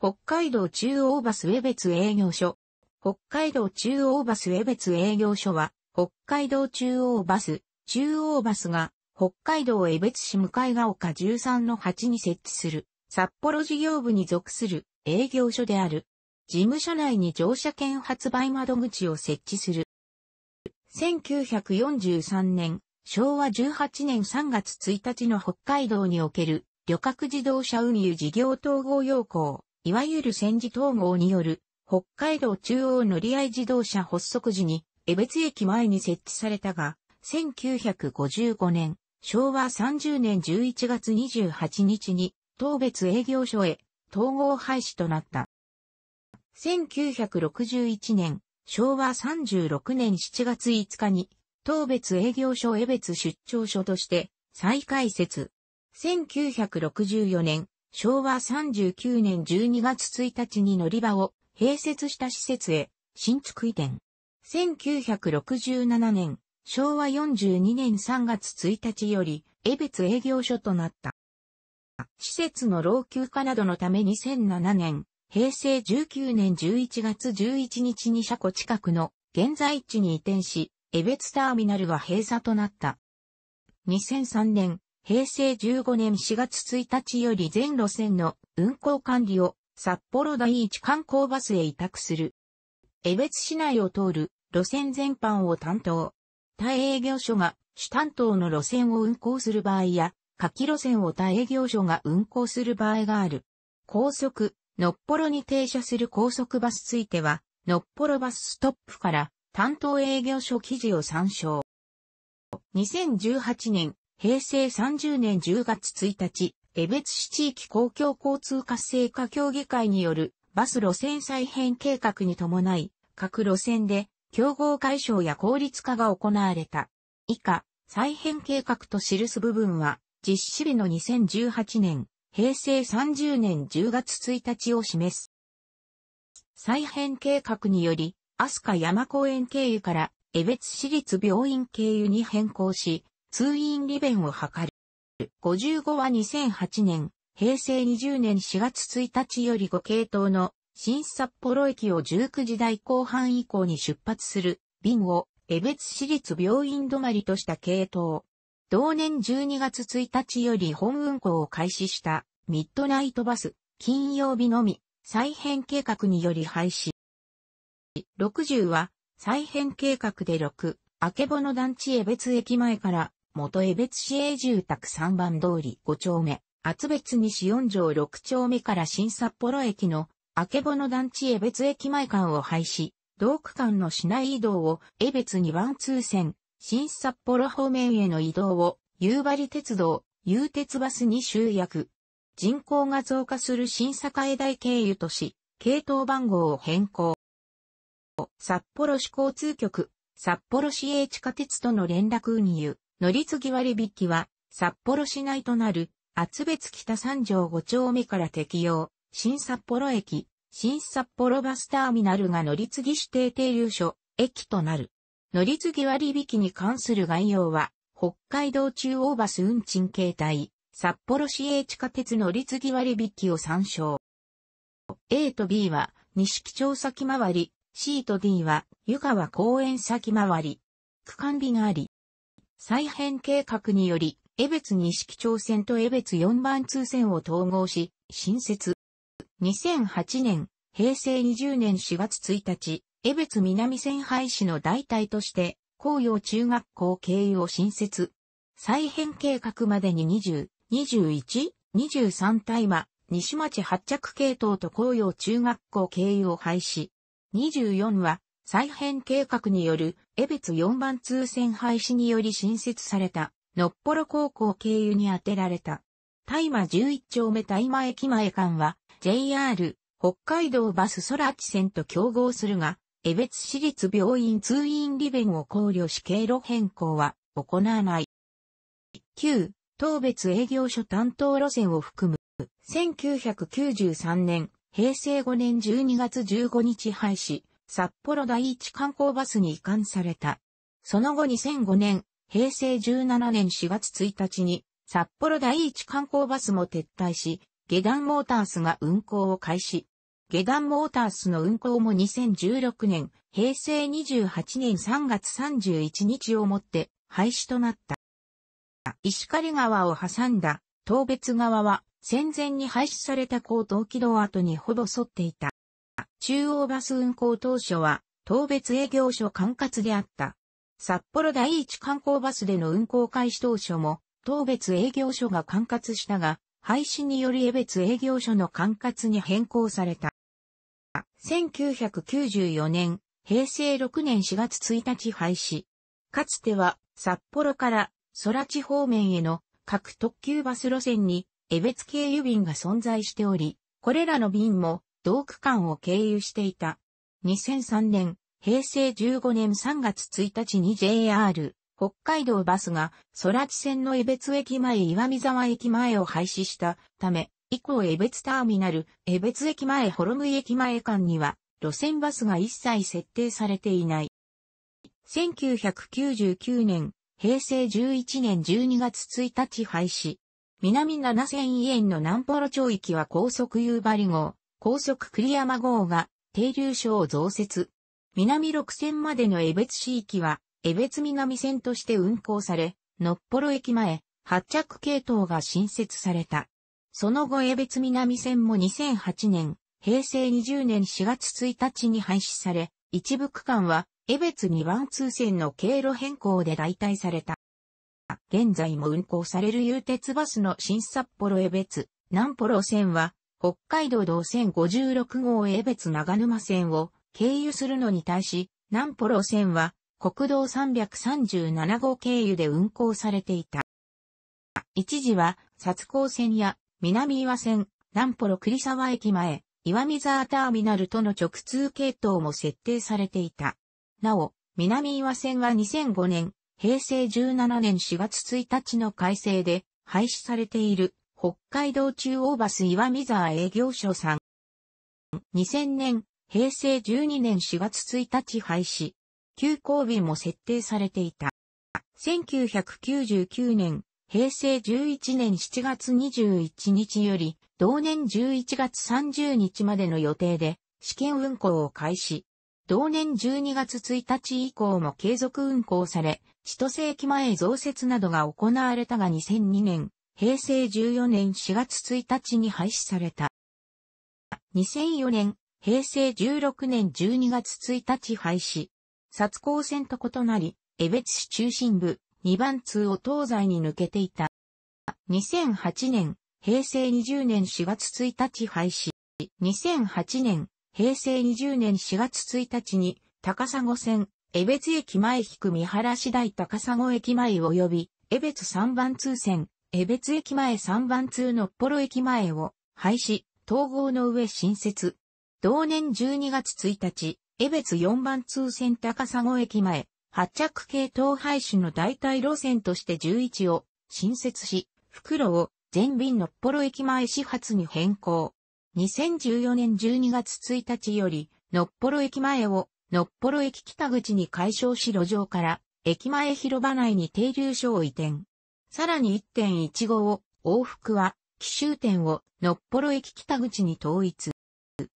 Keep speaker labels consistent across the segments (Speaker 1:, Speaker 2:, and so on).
Speaker 1: 北海道中央バス江別営業所。北海道中央バス江別営業所は、北海道中央バス、中央バスが、北海道江別市向かいが丘13の8に設置する、札幌事業部に属する営業所である。事務所内に乗車券発売窓口を設置する。1943年、昭和18年3月1日の北海道における旅客自動車運輸事業統合要項、いわゆる戦時統合による、北海道中央乗り合い自動車発足時に、江別駅前に設置されたが、1955年、昭和30年11月28日に、当別営業所へ統合廃止となった。1961年、昭和36年7月5日に、当別営業所江別出張所として再開設。1964年、昭和39年12月1日に乗り場を併設した施設へ新築移転。1967年、昭和42年3月1日より、江別営業所となった。施設の老朽化などのため2007年、平成19年11月11日に車庫近くの現在地に移転し、江別ターミナルは閉鎖となった。2003年、平成15年4月1日より全路線の運行管理を札幌第一観光バスへ委託する。江別市内を通る路線全般を担当。対営業所が主担当の路線を運行する場合や、下記路線を対営業所が運行する場合がある。高速、のっぽろに停車する高速バスついては、のっぽろバスストップから担当営業所記事を参照。2018年平成30年10月1日、江別市地域公共交通活性化協議会によるバス路線再編計画に伴い、各路線で競合解消や効率化が行われた。以下、再編計画と記す部分は、実施日の2018年、平成30年10月1日を示す。再編計画により、飛鳥山公園経由から、江別市立病院経由に変更し、通院利便を図る。55は2008年、平成20年4月1日より5系統の新札幌駅を19時台後半以降に出発する便を江別市立病院止まりとした系統。同年12月1日より本運行を開始したミッドナイトバス、金曜日のみ、再編計画により廃止。60は、再編計画で6、明けぼの団地江別駅前から元江別市営住宅3番通り5丁目、厚別西4条6丁目から新札幌駅の、あけぼの団地江別駅前間を廃止、同区間の市内移動を江別2番通線、新札幌方面への移動を、夕張鉄道、夕鉄バスに集約。人口が増加する新栄大経由都市、系統番号を変更。札幌市交通局、札幌市営地下鉄との連絡運輸、乗り継ぎ割引は、札幌市内となる、厚別北三条5丁目から適用、新札幌駅、新札幌バスターミナルが乗り継ぎ指定停留所、駅となる。乗り継ぎ割引に関する概要は、北海道中央バス運賃形態、札幌市営地下鉄乗り継ぎ割引を参照。A と B は、西基町先回り、C と D は、湯川公園先回り。区間日があり、再編計画により、江別錦町線と江別4番通線を統合し、新設。2008年、平成20年4月1日、江別南線廃止の代替として、紅葉中学校経由を新設。再編計画までに20、21、23大麻、西町発着系統と紅葉中学校経由を廃止。24は、再編計画による、江別4番通線廃止により新設された、のっぽろ高校経由に当てられた。大麻11丁目大麻駅前間は、JR、北海道バス空地線と競合するが、江別市立病院通院利便を考慮し経路変更は行わない。旧、当別営業所担当路線を含む、1993年、平成5年12月15日廃止。札幌第一観光バスに移管された。その後2005年、平成17年4月1日に、札幌第一観光バスも撤退し、下段モータースが運行を開始。下段モータースの運行も2016年、平成28年3月31日をもって廃止となった。石狩川を挟んだ東別側は戦前に廃止された高等軌道跡にほぼ沿っていた。中央バス運行当初は、東別営業所管轄であった。札幌第一観光バスでの運行開始当初も、東別営業所が管轄したが、廃止により江別営業所の管轄に変更された。1994年、平成6年4月1日廃止。かつては、札幌から空地方面への各特急バス路線に、江別経由便が存在しており、これらの便も同区間を経由していた。2003年、平成15年3月1日に JR、北海道バスが、空知線の江別駅前岩見沢駅前を廃止したため、以降江別ターミナル、江別駅前ホロム駅前間には、路線バスが一切設定されていない。1999年、平成11年12月1日廃止。南7000円の南幌町域は高速夕張号、高速栗山号が停留所を増設。南6線までの江別市域は、江別南線として運行され、のっぽろ駅前、発着系統が新設された。その後江別南線も2008年、平成20年4月1日に廃止され、一部区間は江別2番通線の経路変更で代替された。現在も運行される有鉄バスの新札幌江別、南幌線は北海道道線56号江別長沼線を経由するのに対し、南ポロ線は国道337号経由で運行されていた。一時は、薩高線や南岩線、南ポロ栗沢駅前、岩見沢ターミナルとの直通系統も設定されていた。なお、南岩線は2005年、平成17年4月1日の改正で廃止されている。北海道中央バス岩見沢営業所さん。2000年、平成12年4月1日廃止。休校日も設定されていた。1999年、平成11年7月21日より、同年11月30日までの予定で、試験運行を開始。同年12月1日以降も継続運行され、千歳駅前増設などが行われたが2002年、平成14年4月1日に廃止された。2004年、平成16年12月1日廃止。札高線と異なり、江別市中心部、2番通を東西に抜けていた。2008年、平成20年4月1日廃止。2008年、平成20年4月1日に、高砂線、江別駅前引く見晴らし台高砂駅前及び、江別3番通線、江別駅前3番通のっぽろ駅前を廃止、統合の上新設。同年12月1日、江別4番通線高砂駅前、発着系統廃止の代替路線として11を新設し、袋を全便のっぽろ駅前始発に変更。2014年12月1日より、のっぽろ駅前を、のっぽろ駅北口に解消し路上から、駅前広場内に停留所を移転。さらに1.15を、往復は、奇襲点を、のっぽろ駅北口に統一。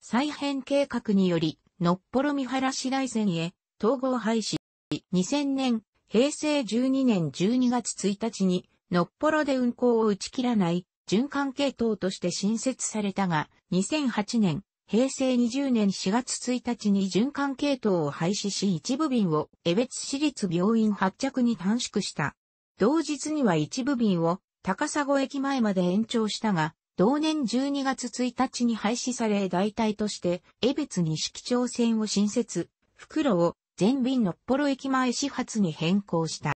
Speaker 1: 再編計画により、のっぽろ三原市大線へ、統合廃止。2000年、平成12年12月1日に、のっぽろで運行を打ち切らない、循環系統として新設されたが、2008年、平成20年4月1日に循環系統を廃止し一部便を江別市立病院発着に短縮した。同日には一部便を高砂駅前まで延長したが、同年12月1日に廃止され代替として、江別区町線を新設、袋を全便のっぽろ駅前始発に変更した。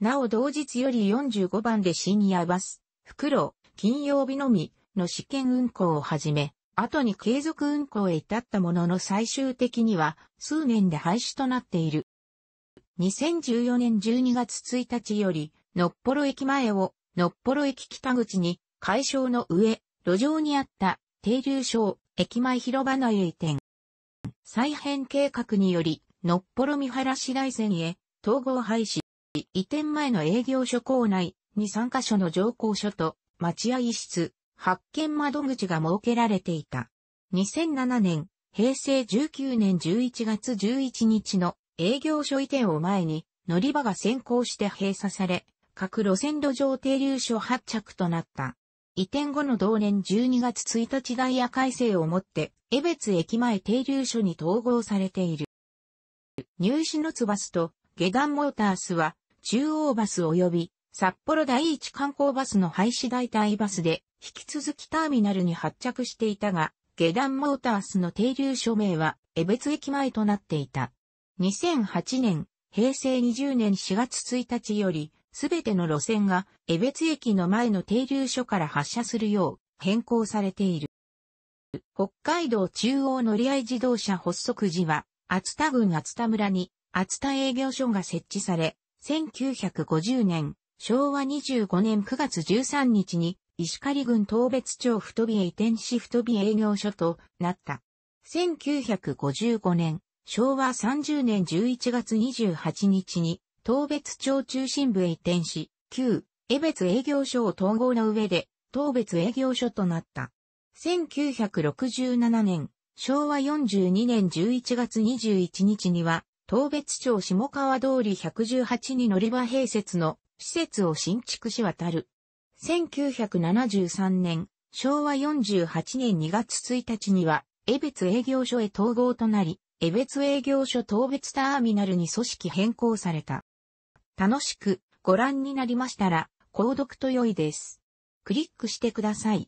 Speaker 1: なお同日より45番で深夜バス、袋、金曜日のみの試験運行を始め、後に継続運行へ至ったものの最終的には数年で廃止となっている。2014年12月1日より、のっぽろ駅前を、のっぽろ駅北口に、解消の上、路上にあった、停留所、駅前広場内へ移転。再編計画により、のっぽろ三原市内線へ、統合廃止。移転前の営業所構内に3カ所の乗降所と、待合室、発見窓口が設けられていた。2007年、平成19年11月11日の営業所移転を前に乗り場が先行して閉鎖され、各路線路上停留所発着となった。移転後の同年12月1日ダイヤ改正をもって、江別駅前停留所に統合されている。入試のツバスと下段モータースは中央バス及び札幌第一観光バスの廃止代替バスで引き続きターミナルに発着していたが、下段モータースの停留所名は江別駅前となっていた。2008年、平成20年4月1日より、すべての路線が、江別駅の前の停留所から発車するよう変更されている。北海道中央乗り合い自動車発足時は、厚田郡厚田村に、厚田営業所が設置され、1950年、昭和25年9月13日に、石狩郡東別町太美へ移転し太美営業所となった。1955年、昭和30年11月28日に、東別町中心部へ移転し、旧、江別営業所を統合の上で、東別営業所となった。1967年、昭和42年11月21日には、東別町下川通り118に乗り場併設の施設を新築し渡る。1973年、昭和48年2月1日には、江別営業所へ統合となり、江別営業所当別ターミナルに組織変更された。楽しくご覧になりましたら、購読と良いです。クリックしてください。